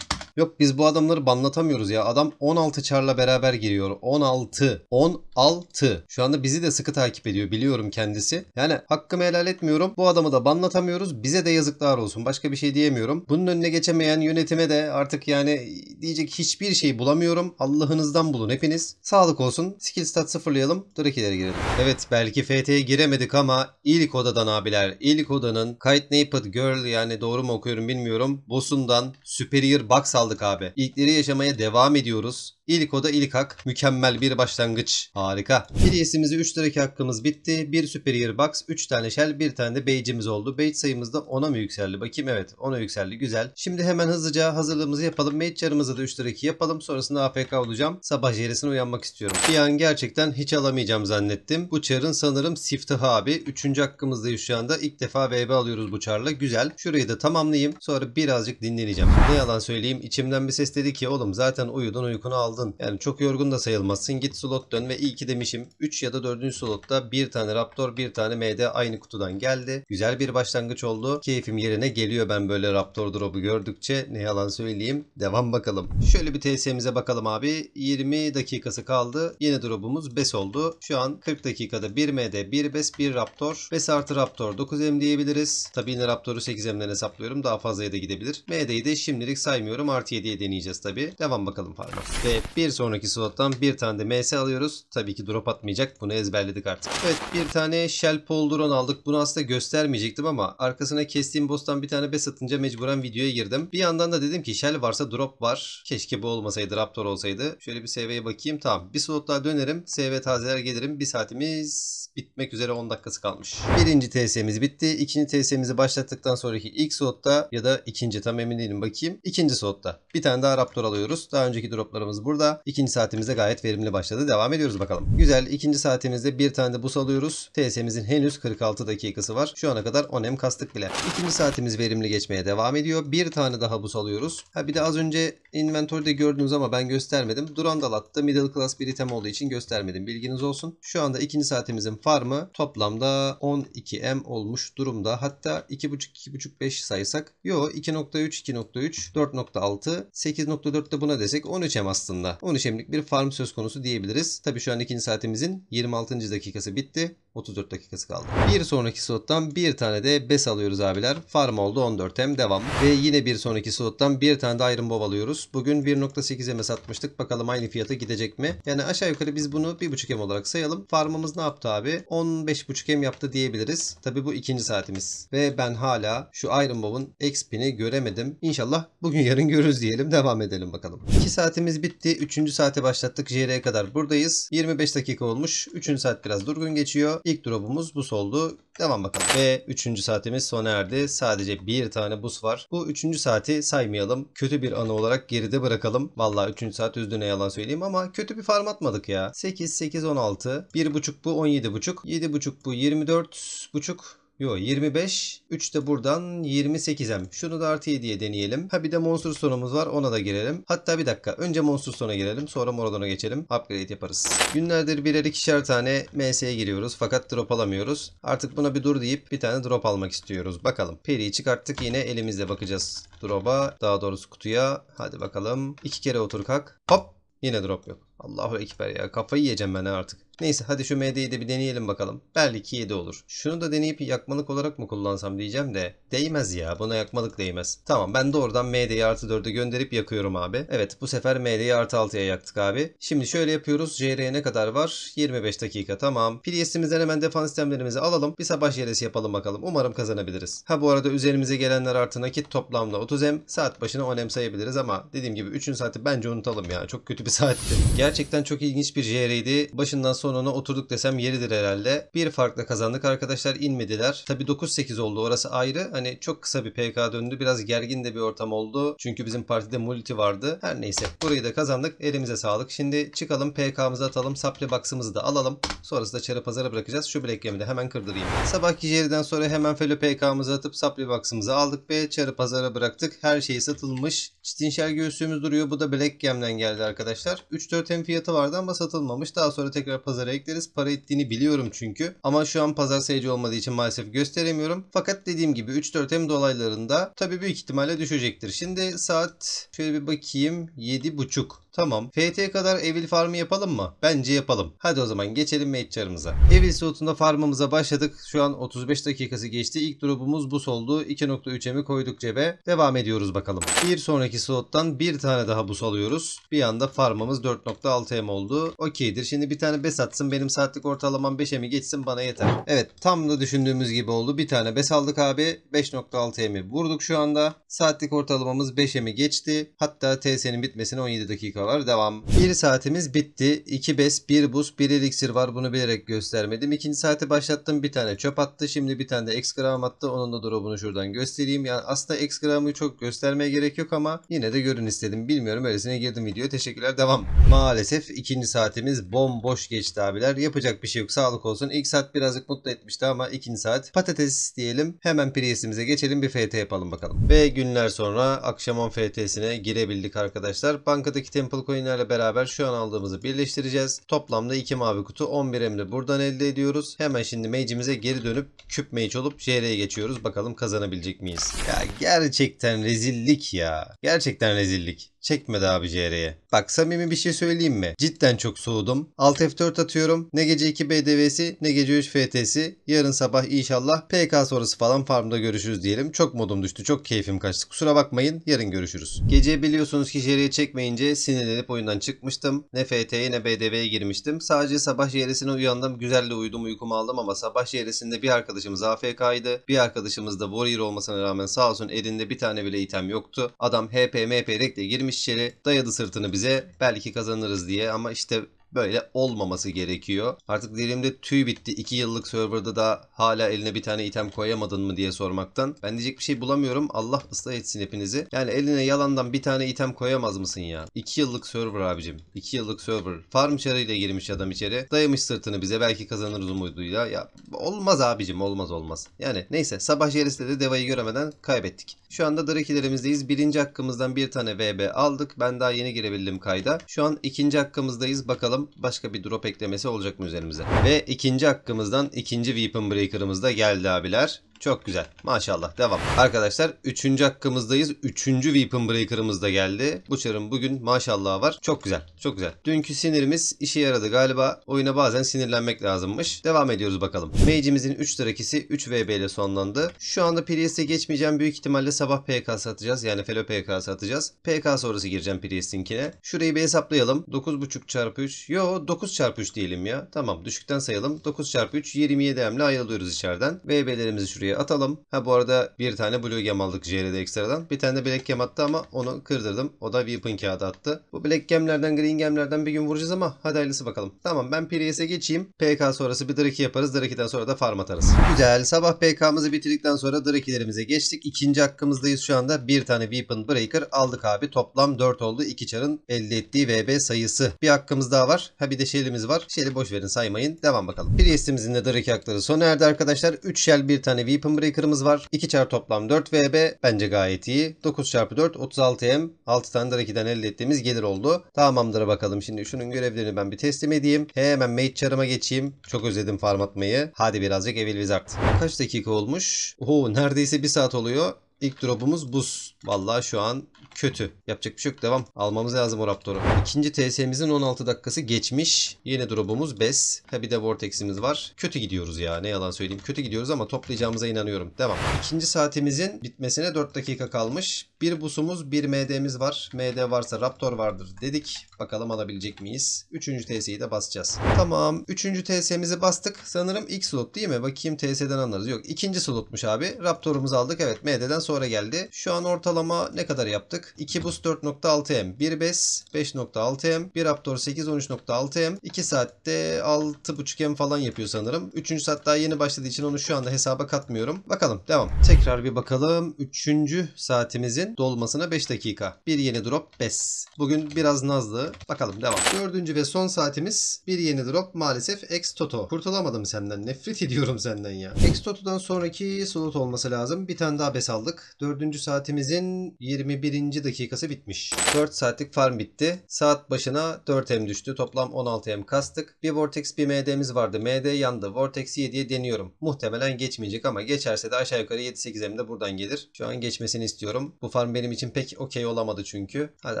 Yok biz bu adamları banlatamıyoruz ya. Adam 16 çarla beraber giriyor. 16. 16. Şu anda bizi de sıkı takip ediyor biliyorum kendisi. Yani hakkımı helal etmiyorum. Bu adamı da banlatamıyoruz. Bize de yazıklar olsun. Başka bir şey diyemiyorum. Bunun önüne geçemeyen yönetime de artık yani diyecek hiçbir şey bulamıyorum. Allah'ınızdan bulun hepiniz. Sağlık olsun. Skill stat sıfırlayalım. Drake'lere girelim. Evet belki FT'ye giremedik ama ilk odadan abiler. ilk odanın Kite Naped Girl yani doğru mu okuyorum bilmiyorum. Boss'undan Superior Box aldık aldık abi. İlkleri yaşamaya devam ediyoruz. İlk oda ilk hak. Mükemmel bir başlangıç. Harika. Filiyesimizi 3 liraki hakkımız bitti. 1 Superior Box, 3 tane Shell, 1 tane de Beycimiz oldu. Beyc sayımız da 10'a mı yükseldi? Bakayım evet 10'a yükseldi. Güzel. Şimdi hemen hızlıca hazırlığımızı yapalım. Mage'larımızı da 3 liraki yapalım. Sonrasında AFK olacağım. Sabah yerisine uyanmak istiyorum. Bir an gerçekten hiç alamayacağım zannettim. Bu çarın sanırım siftahı abi. 3. hakkımızdayız şu anda. İlk defa VB alıyoruz bu çarla. Güzel. Şurayı da tamamlayayım. Sonra birazcık dinleneceğim. Ne yalan söyleyeyim. içimden bir ses dedi ki oğlum zaten uyudun uykunu aldın aldın. Yani çok yorgun da sayılmazsın. Git slot dön ve iyi ki demişim. 3 ya da 4. slotta bir tane Raptor bir tane MD aynı kutudan geldi. Güzel bir başlangıç oldu. Keyfim yerine geliyor ben böyle Raptor drop'u gördükçe. Ne yalan söyleyeyim. Devam bakalım. Şöyle bir TS'mize bakalım abi. 20 dakikası kaldı. Yeni drop'umuz BES oldu. Şu an 40 dakikada 1 MD, 1 BES, 1 Raptor. BES artı Raptor 9M diyebiliriz. Tabi yine Raptor'u 8M'den hesaplıyorum. Daha fazlaya da gidebilir. MD'yi de şimdilik saymıyorum. Artı 7'ye deneyeceğiz tabi. Devam bakalım parmak. Ve bir sonraki slottan bir tane de MS alıyoruz. Tabii ki drop atmayacak. Bunu ezberledik artık. Evet bir tane Shell Pole aldık. Bunu aslında göstermeyecektim ama arkasına kestiğim boss'tan bir tane bes atınca mecburen videoya girdim. Bir yandan da dedim ki Shell varsa drop var. Keşke bu olmasaydı Raptor olsaydı. Şöyle bir SV'ye bakayım. Tamam bir slot daha dönerim. SV tazeler gelirim. Bir saatimiz bitmek üzere 10 dakikası kalmış. Birinci TS'miz bitti. İkinci TS'mizi başlattıktan sonraki ilk slotta ya da ikinci tam emin değilim bakayım. İkinci slotta bir tane daha Raptor alıyoruz. Daha önceki droplarımız burada burada. İkinci saatimize gayet verimli başladı. Devam ediyoruz bakalım. Güzel. ikinci saatimizde bir tane de bus alıyoruz. TS'mizin henüz 46 dakikası var. Şu ana kadar 10 hem kastık bile. İkinci saatimiz verimli geçmeye devam ediyor. Bir tane daha bus alıyoruz. Ha bir de az önce inventörde gördünüz ama ben göstermedim. Durandal attı. Middle class bir item olduğu için göstermedim. Bilginiz olsun. Şu anda ikinci saatimizin farmı toplamda 12M olmuş durumda. Hatta 2.5-2.5-5 saysak. Yo 2.3 2.3 4.6 8.4 de buna desek 13M aslında oranla 13 emlik bir farm söz konusu diyebiliriz. Tabii şu an ikinci saatimizin 26. dakikası bitti. 34 dakikası kaldı. Bir sonraki slottan bir tane de bes alıyoruz abiler. Farm oldu 14 m devam. Ve yine bir sonraki slottan bir tane de Iron Bob alıyoruz. Bugün 1.8 m satmıştık. Bakalım aynı fiyata gidecek mi? Yani aşağı yukarı biz bunu 1.5 m olarak sayalım. Farmımız ne yaptı abi? 15.5 m yaptı diyebiliriz. Tabi bu ikinci saatimiz. Ve ben hala şu Iron Bow'un XP'ni göremedim. İnşallah bugün [LAUGHS] yarın görürüz diyelim. Devam edelim bakalım. 2 saatimiz bitti. 3. saate başlattık. JR'ye kadar buradayız. 25 dakika olmuş. 3. saat biraz durgun geçiyor. İlk drop'umuz bus oldu. Devam bakalım. Ve 3. saatimiz sona erdi. Sadece bir tane bus var. Bu 3. saati saymayalım. Kötü bir anı olarak geride bırakalım. Valla 3. saat üzdü yalan söyleyeyim ama kötü bir farm atmadık ya. 8, 8, 16. 1.5 bu 17.5. 7.5 bu 24.5. Yo 25. 3 de buradan 28 Şunu da artı 7'ye deneyelim. Ha bir de monster sonumuz var ona da girelim. Hatta bir dakika önce monster sona girelim sonra moradona geçelim. Upgrade yaparız. Günlerdir birer ikişer tane MS'ye giriyoruz fakat drop alamıyoruz. Artık buna bir dur deyip bir tane drop almak istiyoruz. Bakalım. Peri'yi çıkarttık yine elimizle bakacağız. Drop'a daha doğrusu kutuya. Hadi bakalım. İki kere otur kalk. Hop. Yine drop yok. Allahu Ekber ya kafayı yiyeceğim ben artık. Neyse hadi şu MD'yi de bir deneyelim bakalım. Belki 7 olur. Şunu da deneyip yakmalık olarak mı kullansam diyeceğim de. Değmez ya buna yakmalık değmez. Tamam ben doğrudan MD'yi artı 4'e gönderip yakıyorum abi. Evet bu sefer MD'yi artı 6'ya yaktık abi. Şimdi şöyle yapıyoruz. JR'ye ne kadar var? 25 dakika tamam. Priest'imizden hemen defans sistemlerimizi alalım. Bir savaş yeresi yapalım bakalım. Umarım kazanabiliriz. Ha bu arada üzerimize gelenler artı nakit toplamda 30M. Saat başına 10M sayabiliriz ama dediğim gibi 3. saati bence unutalım ya. Çok kötü bir saatti. Gel Gerçekten çok ilginç bir JR'ydi. Başından sonuna oturduk desem yeridir herhalde. Bir farkla kazandık arkadaşlar inmediler. Tabi 9-8 oldu orası ayrı. Hani çok kısa bir PK döndü. Biraz gergin de bir ortam oldu. Çünkü bizim partide multi vardı. Her neyse burayı da kazandık. Elimize sağlık. Şimdi çıkalım PK'mızı atalım. Saple box'ımızı da alalım. Sonrasında çarı pazara bırakacağız. Şu black de hemen kırdırayım. Sabahki JR'den sonra hemen felo PK'mızı atıp saple box'ımızı aldık ve çarı pazara bıraktık. Her şey satılmış. Çitinşer göğsüğümüz duruyor. Bu da black gemden geldi arkadaşlar. 3-4 item fiyatı vardı ama satılmamış. Daha sonra tekrar pazara ekleriz. Para ettiğini biliyorum çünkü. Ama şu an pazar seyirci olmadığı için maalesef gösteremiyorum. Fakat dediğim gibi 3-4 hem dolaylarında tabii büyük ihtimalle düşecektir. Şimdi saat şöyle bir bakayım 7.30. Tamam. FT kadar evil farmı yapalım mı? Bence yapalım. Hadi o zaman geçelim mage'larımıza. Evil slotunda farmımıza başladık. Şu an 35 dakikası geçti. İlk drop'umuz bu oldu. 2.3'emi koyduk cebe. Devam ediyoruz bakalım. Bir sonraki slottan bir tane daha bus alıyoruz. Bir anda farmımız 4.6M oldu. Okeydir. Şimdi bir tane bes atsın. Benim saatlik ortalamam 5M'i geçsin bana yeter. Evet tam da düşündüğümüz gibi oldu. Bir tane bes aldık abi. 5.6M'i vurduk şu anda. Saatlik ortalamamız 5M'i geçti. Hatta TS'nin bitmesine 17 dakika sonra devam. Bir saatimiz bitti. 2 bes, 1 buz, 1 eliksir var. Bunu bilerek göstermedim. İkinci saati başlattım. Bir tane çöp attı. Şimdi bir tane de ekskram attı. Onun da drop'unu şuradan göstereyim. Yani aslında ekskramı çok göstermeye gerek yok ama yine de görün istedim. Bilmiyorum öylesine girdim videoya. Teşekkürler devam. Maalesef ikinci saatimiz bomboş geçti abiler. Yapacak bir şey yok. Sağlık olsun. İlk saat birazcık mutlu etmişti ama ikinci saat patates diyelim. Hemen priyesimize geçelim. Bir FT yapalım bakalım. Ve günler sonra akşamon FT'sine girebildik arkadaşlar. Bankadaki temple purple coinlerle beraber şu an aldığımızı birleştireceğiz. Toplamda 2 mavi kutu 11 emri buradan elde ediyoruz. Hemen şimdi mage'imize geri dönüp küp mage olup JR'ye geçiyoruz. Bakalım kazanabilecek miyiz? Ya gerçekten rezillik ya. Gerçekten rezillik. Çekmedi abi CR'ye. Bak samimi bir şey söyleyeyim mi? Cidden çok soğudum. Alt F4 atıyorum. Ne gece 2 BDV'si ne gece 3 FT'si. Yarın sabah inşallah PK sonrası falan farmda görüşürüz diyelim. Çok modum düştü. Çok keyfim kaçtı. Kusura bakmayın. Yarın görüşürüz. Gece biliyorsunuz ki JR'ye çekmeyince sinirlenip oyundan çıkmıştım. Ne FT'ye ne BDV'ye girmiştim. Sadece sabah JR'sine uyandım. Güzelle uyudum uykumu aldım ama sabah JR'sinde bir arkadaşımız AFK'ydı. Bir arkadaşımız da Warrior olmasına rağmen sağ olsun elinde bir tane bile item yoktu. Adam HP MP renkle girmiş içeri dayadı sırtını bize belki kazanırız diye ama işte Böyle olmaması gerekiyor. Artık dilimde tüy bitti. 2 yıllık serverda da hala eline bir tane item koyamadın mı diye sormaktan. Ben diyecek bir şey bulamıyorum. Allah ıslah etsin hepinizi. Yani eline yalandan bir tane item koyamaz mısın ya? 2 yıllık server abicim. 2 yıllık server. Farm çarıyla girmiş adam içeri. Dayamış sırtını bize. Belki kazanırız umuduyla. Ya olmaz abicim. Olmaz olmaz. Yani neyse. Sabah Jeris'te de devayı göremeden kaybettik. Şu anda Drakilerimizdeyiz. Birinci hakkımızdan bir tane VB aldık. Ben daha yeni girebildim kayda. Şu an ikinci hakkımızdayız. Bakalım başka bir drop eklemesi olacak mı üzerimize. Ve ikinci hakkımızdan ikinci Weapon Breaker'ımız da geldi abiler. Çok güzel. Maşallah. Devam. Arkadaşlar 3. hakkımızdayız. 3. Weapon Breaker'ımız da geldi. Bu çarın bugün maşallah var. Çok güzel. Çok güzel. Dünkü sinirimiz işe yaradı galiba. Oyuna bazen sinirlenmek lazımmış. Devam ediyoruz bakalım. Mage'imizin 3 trakisi 3 VB ile sonlandı. Şu anda Priest'e geçmeyeceğim. Büyük ihtimalle sabah PK atacağız. Yani Felo PK atacağız. PK sonrası gireceğim Priest'inkine. Şurayı bir hesaplayalım. 9.5 çarpı 3. Yo 9 çarpı 3 diyelim ya. Tamam düşükten sayalım. 9 çarpı 3 27 hemle ayrılıyoruz içeriden. VB'lerimizi şuraya şifreyi atalım. Ha bu arada bir tane blue gem aldık JR'de ekstradan. Bir tane de black gem attı ama onu kırdırdım. O da weapon kağıdı attı. Bu black gemlerden green gemlerden bir gün vuracağız ama hadi hayırlısı bakalım. Tamam ben Priest'e geçeyim. PK sonrası bir Drake yaparız. Drake'den sonra da farm atarız. Güzel. Sabah PK'mızı bitirdikten sonra Drake'lerimize geçtik. İkinci hakkımızdayız şu anda. Bir tane weapon breaker aldık abi. Toplam 4 oldu. 2 çarın elde ettiği VB sayısı. Bir hakkımız daha var. Ha bir de şeylimiz var. Şeyli boş verin saymayın. Devam bakalım. Priest'imizin de Drake hakları sona erdi arkadaşlar. 3 shell bir tane weapon Weapon Breaker'ımız var. 2 çarpı toplam 4 VB bence gayet iyi. 9 çarpı 4 36M 6 tane Draki'den elde ettiğimiz gelir oldu. Tamamdır bakalım şimdi şunun görevlerini ben bir teslim edeyim. He, hemen Mage Char'ıma geçeyim. Çok özledim farm atmayı. Hadi birazcık Evil Wizard. Kaç dakika olmuş? Oo neredeyse 1 saat oluyor. İlk drop'umuz buz. Vallahi şu an kötü. Yapacak bir şey yok. Devam. Almamız lazım o Raptor'u. İkinci TS'mizin 16 dakikası geçmiş. Yeni drop'umuz Bes. Ha bir de Vortex'imiz var. Kötü gidiyoruz ya. Ne yalan söyleyeyim. Kötü gidiyoruz ama toplayacağımıza inanıyorum. Devam. İkinci saatimizin bitmesine 4 dakika kalmış. Bir busumuz, bir MD'miz var. MD varsa Raptor vardır dedik. Bakalım alabilecek miyiz? Üçüncü TS'yi de basacağız. Tamam. Üçüncü TS'mizi bastık. Sanırım ilk slot değil mi? Bakayım TS'den anlarız. Yok. ikinci slotmuş abi. Raptor'umuzu aldık. Evet MD'den sonra geldi. Şu an ortalama ne kadar yaptık? aldık. 2 boost 4.6M, 1 bes 5.6M, 1 Raptor 8 13.6M, 2 saatte 6.5M falan yapıyor sanırım. 3. saat daha yeni başladığı için onu şu anda hesaba katmıyorum. Bakalım devam. Tekrar bir bakalım. 3. saatimizin dolmasına 5 dakika. Bir yeni drop bes. Bugün biraz nazlı. Bakalım devam. 4. ve son saatimiz bir yeni drop maalesef ex Toto. Kurtulamadım senden. Nefret ediyorum senden ya. Ex Toto'dan sonraki slot olması lazım. Bir tane daha bes aldık. 4. saatimizin 21. 20. dakikası bitmiş. 4 saatlik farm bitti. Saat başına 4M düştü. Toplam 16M kastık. Bir Vortex bir MD'miz vardı. MD yandı. Vortex 7'ye deniyorum. Muhtemelen geçmeyecek ama geçerse de aşağı yukarı 7 8 m'de buradan gelir. Şu an geçmesini istiyorum. Bu farm benim için pek okey olamadı çünkü. Hadi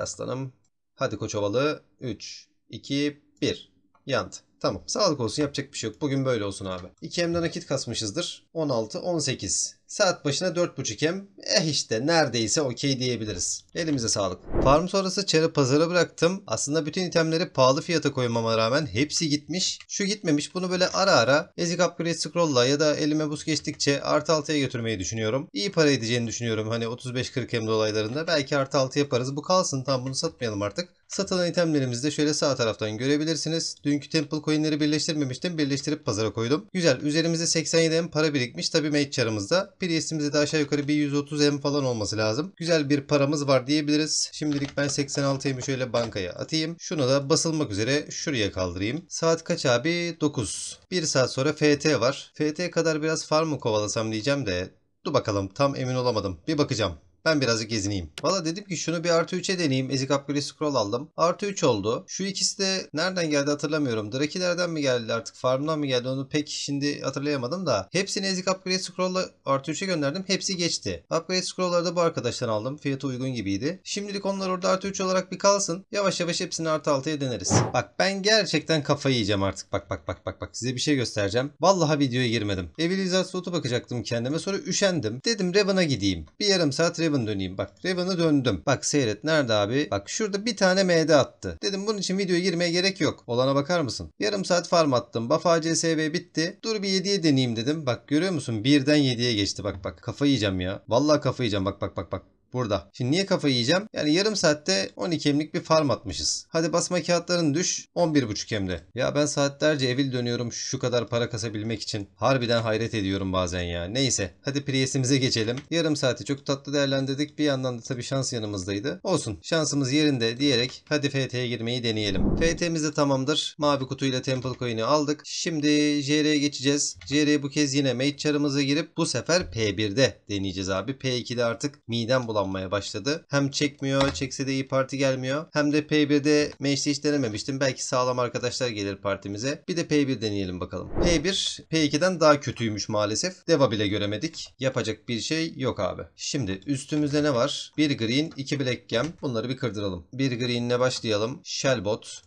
aslanım. Hadi koçovalı. 3, 2, 1. Yandı. Tamam. Sağlık olsun. Yapacak bir şey yok. Bugün böyle olsun abi. 2M'den nakit kasmışızdır. 16, 18. Saat başına 4.5 M. Eh işte neredeyse okey diyebiliriz. Elimize sağlık. Farm sonrası çarı pazara bıraktım. Aslında bütün itemleri pahalı fiyata koymama rağmen hepsi gitmiş. Şu gitmemiş bunu böyle ara ara ezik upgrade scroll'la ya da elime buz geçtikçe artı altıya götürmeyi düşünüyorum. İyi para edeceğini düşünüyorum hani 35-40 M dolaylarında. Belki artı altı yaparız. Bu kalsın tam bunu satmayalım artık. Satılan itemlerimizi de şöyle sağ taraftan görebilirsiniz. Dünkü Temple coinleri birleştirmemiştim. Birleştirip pazara koydum. Güzel. Üzerimizde 87 M para birikmiş. Tabii mage çarımızda. Priest'imizde de aşağı yukarı bir 130 M falan olması lazım. Güzel bir paramız var diyebiliriz. Şimdilik ben 86 M'i şöyle bankaya atayım. Şunu da basılmak üzere şuraya kaldırayım. Saat kaç abi? 9. 1 saat sonra FT var. FT kadar biraz farm mı kovalasam diyeceğim de Dur bakalım tam emin olamadım. Bir bakacağım. Ben birazcık gezineyim. Valla dedim ki şunu bir artı 3'e deneyeyim. Ezik upgrade scroll aldım. Artı 3 oldu. Şu ikisi de nereden geldi hatırlamıyorum. Drakilerden mi geldi artık farmdan mı geldi onu pek şimdi hatırlayamadım da. Hepsini ezik upgrade scroll'la artı 3'e gönderdim. Hepsi geçti. Upgrade scroll'ları da bu arkadaştan aldım. Fiyatı uygun gibiydi. Şimdilik onlar orada artı 3 olarak bir kalsın. Yavaş yavaş hepsini artı 6'ya deneriz. Bak ben gerçekten kafayı yiyeceğim artık. Bak bak bak bak bak size bir şey göstereceğim. Vallahi videoya girmedim. Evilizasyotu bakacaktım kendime sonra üşendim. Dedim Revan'a gideyim. Bir yarım saat Revan Raven döneyim. Bak Raven'a döndüm. Bak seyret nerede abi? Bak şurada bir tane MD attı. Dedim bunun için videoya girmeye gerek yok. Olana bakar mısın? Yarım saat farm attım. Buff ACSB bitti. Dur bir 7'ye deneyeyim dedim. Bak görüyor musun? Birden 7'ye geçti. Bak bak. Kafa yiyeceğim ya. Vallahi kafa yiyeceğim. Bak bak bak bak burada. Şimdi niye kafa yiyeceğim? Yani yarım saatte 12 hemlik bir farm atmışız. Hadi basma kağıtların düş 11.5 hemde. Ya ben saatlerce evil dönüyorum şu kadar para kasabilmek için. Harbiden hayret ediyorum bazen ya. Neyse hadi Prius'imize geçelim. Yarım saati çok tatlı değerlendirdik. Bir yandan da tabii şans yanımızdaydı. Olsun şansımız yerinde diyerek hadi FT'ye girmeyi deneyelim. FT'miz de tamamdır. Mavi kutuyla Temple Coin'i aldık. Şimdi JR'ye geçeceğiz. JR bu kez yine Mage Char'ımıza girip bu sefer P1'de deneyeceğiz abi. P2'de artık midem bulan kullanmaya başladı. Hem çekmiyor, çekse de iyi parti gelmiyor. Hem de P1'de meşte hiç denememiştim. Belki sağlam arkadaşlar gelir partimize. Bir de P1 deneyelim bakalım. P1, P2'den daha kötüymüş maalesef. Deva bile göremedik. Yapacak bir şey yok abi. Şimdi üstümüzde ne var? Bir green, iki black gem. Bunları bir kırdıralım. Bir green'le başlayalım. Shellbot,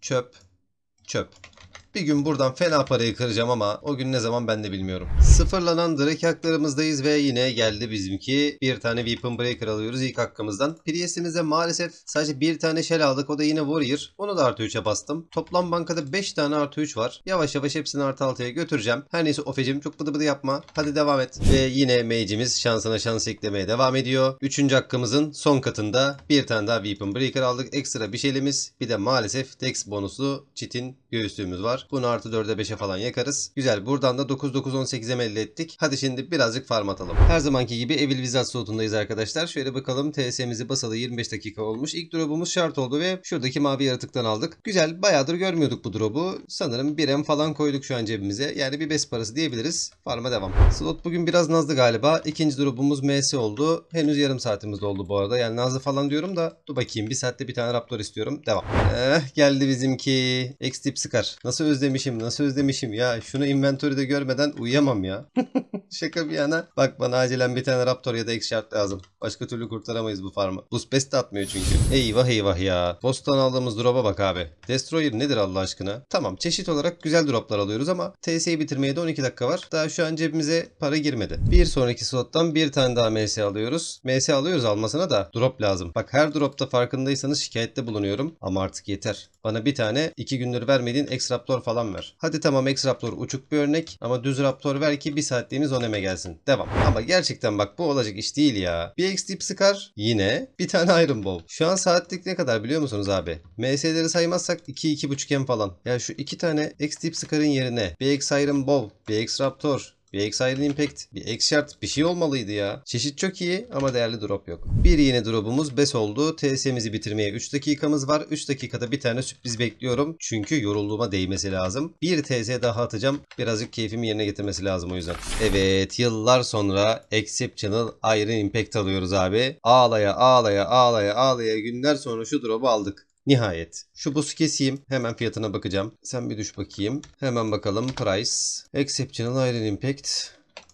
çöp, çöp. Bir gün buradan fena parayı kıracağım ama o gün ne zaman ben de bilmiyorum. Sıfırlanan Drake haklarımızdayız ve yine geldi bizimki. Bir tane Weapon Breaker alıyoruz ilk hakkımızdan. Priest'imize maalesef sadece bir tane Shell aldık. O da yine Warrior. Onu da artı 3'e bastım. Toplam bankada 5 tane artı 3 var. Yavaş yavaş hepsini artı 6'ya götüreceğim. Her neyse Ofe'cim çok bıdı bıdı yapma. Hadi devam et. Ve yine Mage'imiz şansına şans eklemeye devam ediyor. Üçüncü hakkımızın son katında bir tane daha Weapon Breaker aldık. Ekstra bir şeylemiz. Bir de maalesef Dex bonuslu Çit'in göğüslüğümüz var var. Bunu artı 4'e 5'e falan yakarız. Güzel buradan da 9 9 18'e elde ettik? Hadi şimdi birazcık farm atalım. Her zamanki gibi evil vizat slotundayız arkadaşlar. Şöyle bakalım TS'mizi basalı 25 dakika olmuş. İlk drop'umuz şart oldu ve şuradaki mavi yaratıktan aldık. Güzel bayağıdır görmüyorduk bu drop'u. Sanırım 1M falan koyduk şu an cebimize. Yani bir best parası diyebiliriz. Farma devam. Slot bugün biraz nazlı galiba. İkinci drop'umuz MS oldu. Henüz yarım saatimiz oldu bu arada. Yani nazlı falan diyorum da dur bakayım bir saatte bir tane raptor istiyorum. Devam. Eh, geldi bizimki. X-Tip sıkar. Nasıl özlemişim nasıl özlemişim ya. Şunu inventörde görmeden uyuyamam ya. [LAUGHS] Şaka bir yana. Bak bana acilen bir tane Raptor ya da X-Shark lazım. Başka türlü kurtaramayız bu farmı. Bu spes de atmıyor çünkü. Eyvah eyvah ya. Boston aldığımız drop'a bak abi. Destroyer nedir Allah aşkına? Tamam çeşit olarak güzel droplar alıyoruz ama TS'yi bitirmeye de 12 dakika var. Daha şu an cebimize para girmedi. Bir sonraki slottan bir tane daha MS alıyoruz. MS alıyoruz almasına da drop lazım. Bak her dropta farkındaysanız şikayette bulunuyorum. Ama artık yeter. Bana bir tane iki gündür vermediğin X-Raptor Raptor falan ver. Hadi tamam X Raptor uçuk bir örnek ama düz Raptor ver ki bir saatliğimiz öneme gelsin. Devam. Ama gerçekten bak bu olacak iş değil ya. Bir X Deep Scar yine bir tane Iron Bow. Şu an saatlik ne kadar biliyor musunuz abi? MS'leri saymazsak 2-2.5 M falan. Ya yani şu iki tane X Deep Scar'ın yerine BX Iron Bow, BX Raptor, bir Exile Impact, bir Exshard bir şey olmalıydı ya. Çeşit çok iyi ama değerli drop yok. Bir yeni drop'umuz BES oldu. TS'mizi bitirmeye 3 dakikamız var. 3 dakikada bir tane sürpriz bekliyorum. Çünkü yorulduğuma değmesi lazım. Bir TS daha atacağım. Birazcık keyfimi yerine getirmesi lazım o yüzden. Evet yıllar sonra Exceptional Iron Impact alıyoruz abi. Ağlaya ağlaya ağlaya ağlaya günler sonra şu drop'u aldık. Nihayet. Şu buz keseyim. Hemen fiyatına bakacağım. Sen bir düş bakayım. Hemen bakalım. Price. Exceptional Iron Impact.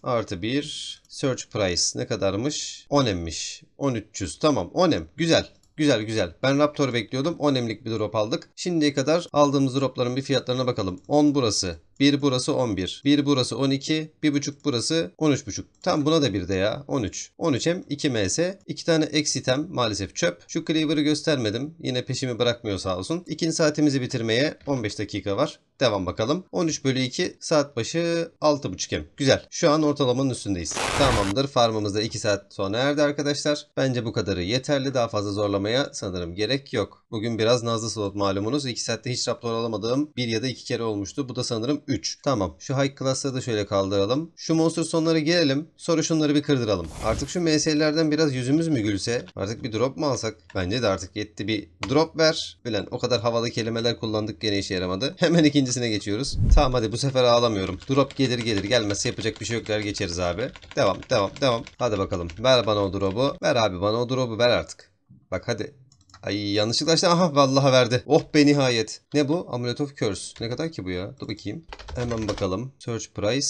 Artı bir. Search Price ne kadarmış? 10 emmiş. 1300. Tamam 10 em. Güzel. Güzel güzel. Ben Raptor bekliyordum. 10 emlik bir drop aldık. Şimdiye kadar aldığımız dropların bir fiyatlarına bakalım. 10 burası. 1 burası 11. 1 burası 12. 1,5 burası 13,5. Tam buna da bir de ya. 13. 13 hem 2 ms. 2 tane eksitem maalesef çöp. Şu cleaver'ı göstermedim. Yine peşimi bırakmıyor sağ olsun. İkinci saatimizi bitirmeye 15 dakika var. Devam bakalım. 13 bölü 2 saat başı 6.5 M. Güzel. Şu an ortalamanın üstündeyiz. Tamamdır. Farmımız da 2 saat sona erdi arkadaşlar. Bence bu kadarı yeterli. Daha fazla zorlamaya sanırım gerek yok. Bugün biraz nazlı slot malumunuz. 2 saatte hiç raptor alamadığım 1 ya da 2 kere olmuştu. Bu da sanırım 3. Tamam. Şu high class'ları da şöyle kaldıralım. Şu monster sonları gelelim. Sonra şunları bir kırdıralım. Artık şu MS'lerden biraz yüzümüz mü gülse? Artık bir drop mu alsak? Bence de artık yetti. Bir drop ver. Bilen o kadar havalı kelimeler kullandık gene işe yaramadı. Hemen ikinci İkincisine geçiyoruz. Tamam hadi bu sefer ağlamıyorum. Drop gelir gelir gelmez yapacak bir şey yoklar geçeriz abi. Devam devam devam. Hadi bakalım. Ver bana o drop'u. Ver abi bana o drop'u ver artık. Bak hadi. Ay yanlışlıkla işte Aha vallahi verdi. Oh be nihayet. Ne bu? Amulet of Curse. Ne kadar ki bu ya? Dur bakayım. Hemen bakalım. Search price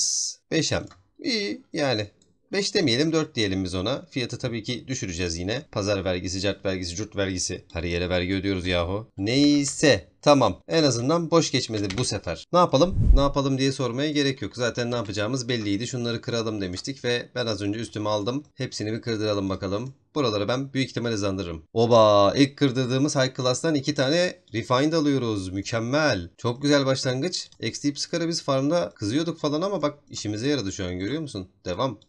5M. İyi yani. 5 demeyelim 4 diyelim biz ona. Fiyatı tabii ki düşüreceğiz yine. Pazar vergisi, cart vergisi, cürt vergisi. Her yere vergi ödüyoruz yahu. Neyse Tamam. En azından boş geçmedi bu sefer. Ne yapalım? Ne yapalım diye sormaya gerek yok. Zaten ne yapacağımız belliydi. Şunları kıralım demiştik ve ben az önce üstümü aldım. Hepsini bir kırdıralım bakalım. Buraları ben büyük ihtimal hızlandırırım. Oba! ilk kırdırdığımız High Class'tan iki tane Refined alıyoruz. Mükemmel. Çok güzel başlangıç. XDP Scar'a biz farmda kızıyorduk falan ama bak işimize yaradı şu an görüyor musun? Devam.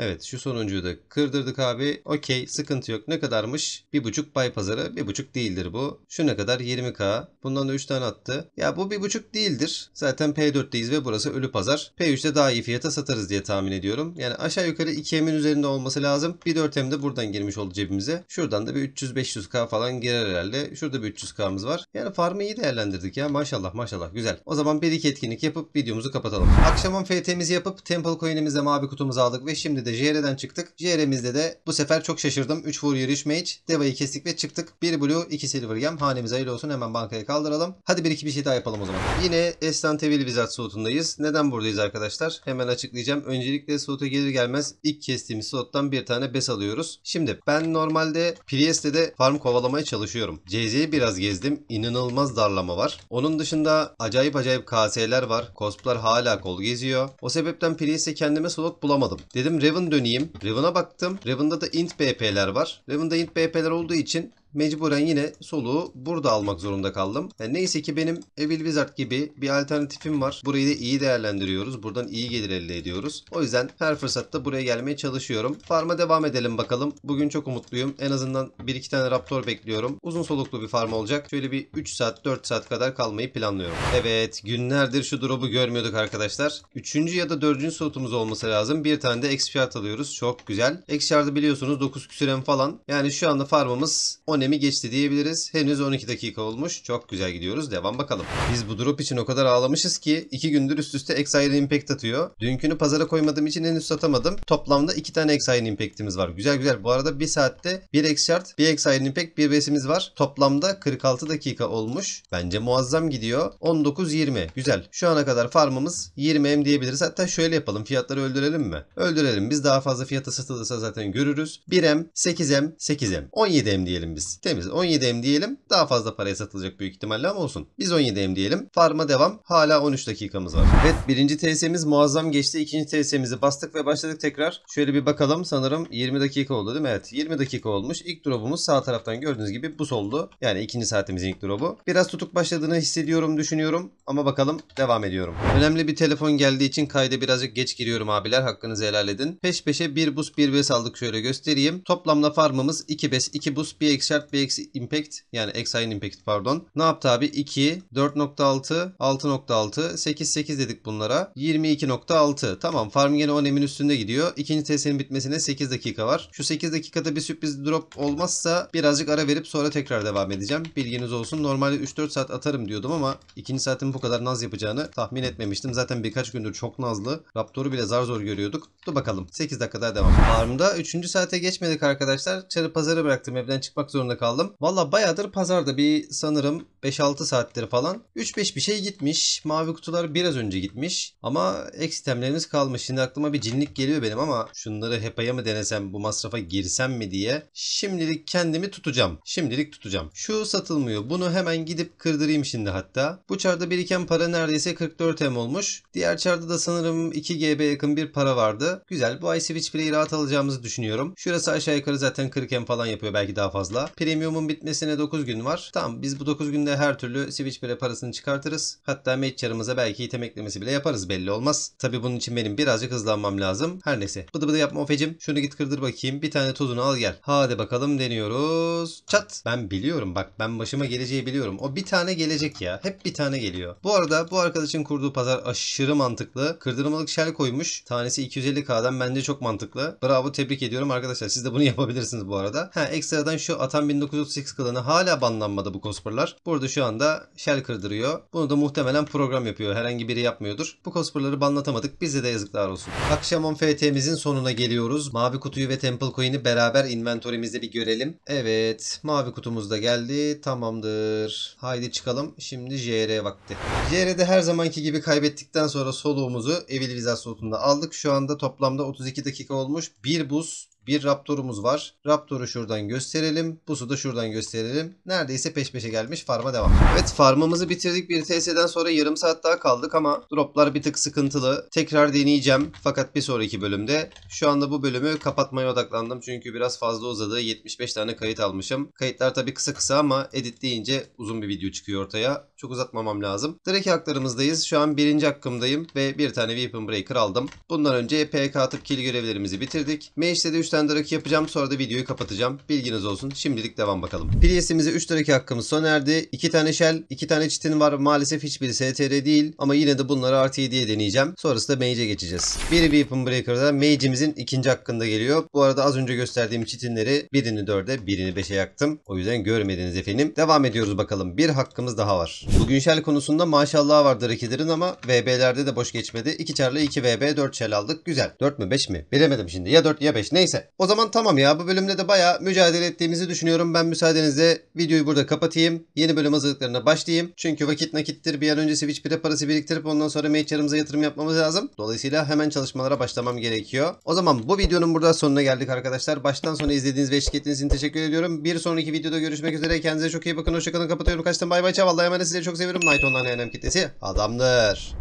Evet şu sonuncuyu da kırdırdık abi. Okey sıkıntı yok. Ne kadarmış? Bir buçuk pay pazarı. bir buçuk değildir bu. Şu ne kadar? 20k. Bundan da 3 tane attı. Ya bu bir buçuk değildir. Zaten P4'teyiz ve burası ölü pazar. P3'te daha iyi fiyata satarız diye tahmin ediyorum. Yani aşağı yukarı 2M'in üzerinde olması lazım. 1.4M de buradan girmiş oldu cebimize. Şuradan da bir 300-500k falan girer herhalde. Şurada bir 300k'mız var. Yani farmı iyi değerlendirdik ya. Maşallah maşallah güzel. O zaman bir iki etkinlik yapıp videomuzu kapatalım. Akşamın FT'mizi yapıp Temple Coin'imizle mavi kutumuzu aldık ve şimdi de JR'den çıktık. JR'mizde de bu sefer çok şaşırdım. 3 vur 3 mage. Deva'yı kestik ve çıktık. 1 blue 2 silver gem. Hanemiz hayırlı olsun hemen bankaya kaldıralım. Hadi 1-2 bir şey daha yapalım o zaman. Yine Estantevil Wizard slotundayız. Neden buradayız arkadaşlar? Hemen açıklayacağım. Öncelikle slota gelir gelmez ilk kestiğimiz slottan bir tane bes alıyoruz. Şimdi ben normalde Prieste'de farm kovalamaya çalışıyorum. CZ'yi biraz gezdim. İnanılmaz darlama var. Onun dışında acayip acayip KS'ler var. Cosplar hala kol geziyor. O sebepten Prieste kendime slot bulamadım. Dedim Rev Raven döneyim. Raven'a baktım. Raven'da da int BP'ler var. Raven'da int BP'ler olduğu için mecburen yine soluğu burada almak zorunda kaldım. Yani e, neyse ki benim Evil Wizard gibi bir alternatifim var. Burayı da iyi değerlendiriyoruz. Buradan iyi gelir elde ediyoruz. O yüzden her fırsatta buraya gelmeye çalışıyorum. Farma devam edelim bakalım. Bugün çok umutluyum. En azından 1-2 tane Raptor bekliyorum. Uzun soluklu bir farm olacak. Şöyle bir 3 saat 4 saat kadar kalmayı planlıyorum. Evet günlerdir şu drop'u görmüyorduk arkadaşlar. Üçüncü ya da dördüncü slotumuz olması lazım. Bir tane de X Shard alıyoruz. Çok güzel. X XP'de biliyorsunuz 9 küsüren falan. Yani şu anda farmımız 10 dönemi geçti diyebiliriz. Henüz 12 dakika olmuş. Çok güzel gidiyoruz. Devam bakalım. Biz bu drop için o kadar ağlamışız ki 2 gündür üst üste Exile Impact atıyor. Dünkünü pazara koymadığım için henüz satamadım. Toplamda 2 tane Exile Impact'imiz var. Güzel güzel. Bu arada 1 saatte 1 X şart, 1 Exile Impact, 1 besimiz var. Toplamda 46 dakika olmuş. Bence muazzam gidiyor. 19-20. Güzel. Şu ana kadar farmımız 20M diyebiliriz. Hatta şöyle yapalım. Fiyatları öldürelim mi? Öldürelim. Biz daha fazla fiyata satılırsa zaten görürüz. 1M, 8M, 8M. 17M diyelim biz temiz. 17M diyelim. Daha fazla paraya satılacak büyük ihtimalle ama olsun. Biz 17M diyelim. Farma devam. Hala 13 dakikamız var. Evet birinci TS'miz muazzam geçti. İkinci TS'mizi bastık ve başladık tekrar. Şöyle bir bakalım. Sanırım 20 dakika oldu değil mi? Evet 20 dakika olmuş. İlk drop'umuz sağ taraftan gördüğünüz gibi bu soldu. Yani ikinci saatimizin ilk drop'u. Biraz tutuk başladığını hissediyorum, düşünüyorum. Ama bakalım devam ediyorum. Önemli bir telefon geldiği için kayda birazcık geç giriyorum abiler. Hakkınızı helal edin. Peş peşe bir bus bir bes aldık şöyle göstereyim. Toplamda farmımız 2 bes 2 bus bir ekşer Impact ve eksi Impact yani Exine Impact pardon. Ne yaptı abi? 2, 4.6, 6.6, 8, 8 dedik bunlara. 22.6. Tamam farm gene 10 emin üstünde gidiyor. İkinci TS'nin bitmesine 8 dakika var. Şu 8 dakikada bir sürpriz drop olmazsa birazcık ara verip sonra tekrar devam edeceğim. Bilginiz olsun. Normalde 3-4 saat atarım diyordum ama ikinci saatin bu kadar naz yapacağını tahmin etmemiştim. Zaten birkaç gündür çok nazlı. Raptor'u bile zar zor görüyorduk. Dur bakalım. 8 dakika daha devam. Farmda 3. saate geçmedik arkadaşlar. Çarı pazarı bıraktım. Evden çıkmak zorunda zorunda kaldım. Valla bayağıdır pazarda bir sanırım 5-6 saattir falan. 3-5 bir şey gitmiş. Mavi kutular biraz önce gitmiş. Ama ek sistemlerimiz kalmış. Şimdi aklıma bir cinlik geliyor benim ama şunları HEPA'ya mı denesem bu masrafa girsem mi diye. Şimdilik kendimi tutacağım. Şimdilik tutacağım. Şu satılmıyor. Bunu hemen gidip kırdırayım şimdi hatta. Bu çarda biriken para neredeyse 44 M olmuş. Diğer çarda da sanırım 2 GB yakın bir para vardı. Güzel. Bu ay Switch Play'i rahat alacağımızı düşünüyorum. Şurası aşağı yukarı zaten 40 M falan yapıyor belki daha fazla. Premium'un bitmesine 9 gün var. Tamam biz bu 9 günde her türlü Switch 1'e parasını çıkartırız. Hatta Matchar'ımıza belki item eklemesi bile yaparız belli olmaz. Tabi bunun için benim birazcık hızlanmam lazım. Her neyse. Bıdı bıdı yapma ofecim. Şunu git kırdır bakayım. Bir tane tozunu al gel. Hadi bakalım deniyoruz. Çat. Ben biliyorum bak ben başıma geleceği biliyorum. O bir tane gelecek ya. Hep bir tane geliyor. Bu arada bu arkadaşın kurduğu pazar aşırı mantıklı. Kırdırmalık şel koymuş. Tanesi 250k'dan bence çok mantıklı. Bravo tebrik ediyorum arkadaşlar. Siz de bunu [LAUGHS] yapabilirsiniz bu arada. Ha ekstradan şu atan Nisan 1938 kılığına hala banlanmadı bu cosperlar. Burada şu anda shell kırdırıyor. Bunu da muhtemelen program yapıyor. Herhangi biri yapmıyordur. Bu cosperları banlatamadık. Bize de yazıklar olsun. Akşam 10 FT'mizin sonuna geliyoruz. Mavi kutuyu ve Temple Coin'i beraber inventory'mizde bir görelim. Evet. Mavi kutumuz da geldi. Tamamdır. Haydi çıkalım. Şimdi JR vakti. JR'de her zamanki gibi kaybettikten sonra soluğumuzu Evil Vizas slotunda aldık. Şu anda toplamda 32 dakika olmuş. Bir buz bir Raptor'umuz var. Raptor'u şuradan gösterelim. Busu da şuradan gösterelim. Neredeyse peş peşe gelmiş. Farma devam. Evet farmımızı bitirdik. Bir TS'den sonra yarım saat daha kaldık ama droplar bir tık sıkıntılı. Tekrar deneyeceğim. Fakat bir sonraki bölümde. Şu anda bu bölümü kapatmaya odaklandım. Çünkü biraz fazla uzadı. 75 tane kayıt almışım. Kayıtlar tabii kısa kısa ama editleyince uzun bir video çıkıyor ortaya. Çok uzatmamam lazım. Drake haklarımızdayız. Şu an birinci hakkımdayım ve bir tane Weapon Breaker aldım. Bundan önce PK atıp kill görevlerimizi bitirdik. Mage'de de 3 tane Drake yapacağım. Sonra da videoyu kapatacağım. Bilginiz olsun. Şimdilik devam bakalım. Priest'imize 3 Drake hakkımız son erdi. 2 tane Shell, 2 tane Çitin var. Maalesef hiçbiri STR değil. Ama yine de bunları artı 7'ye deneyeceğim. Sonrasında Mage'e geçeceğiz. Bir Weapon Breaker'da Mage'imizin ikinci hakkında geliyor. Bu arada az önce gösterdiğim Çitinleri birini 4'e birini 5'e yaktım. O yüzden görmediniz efendim. Devam ediyoruz bakalım. Bir hakkımız daha var. Bugün şel konusunda maşallah vardır hareketlerin ama VB'lerde de boş geçmedi. 2 çarlı, 2 VB 4 şel aldık. Güzel. 4 mü 5 mi? Bilemedim şimdi. Ya 4 ya 5. Neyse. O zaman tamam ya bu bölümde de baya mücadele ettiğimizi düşünüyorum. Ben müsaadenizle videoyu burada kapatayım. Yeni bölüm hazırlıklarına başlayayım. Çünkü vakit nakittir. Bir an önce Switch 1'e parası biriktirip ondan sonra Mage'larımıza yatırım yapmamız lazım. Dolayısıyla hemen çalışmalara başlamam gerekiyor. O zaman bu videonun burada sonuna geldik arkadaşlar. Baştan sona izlediğiniz ve eşlik ettiğiniz için teşekkür ediyorum. Bir sonraki videoda görüşmek üzere. Kendinize çok iyi bakın. Hoşçakalın. Kapatıyorum. Kaçtan Bay bay. Çavallah'a size kitleleri çok severim. Night Online Enem H&M kitlesi adamdır.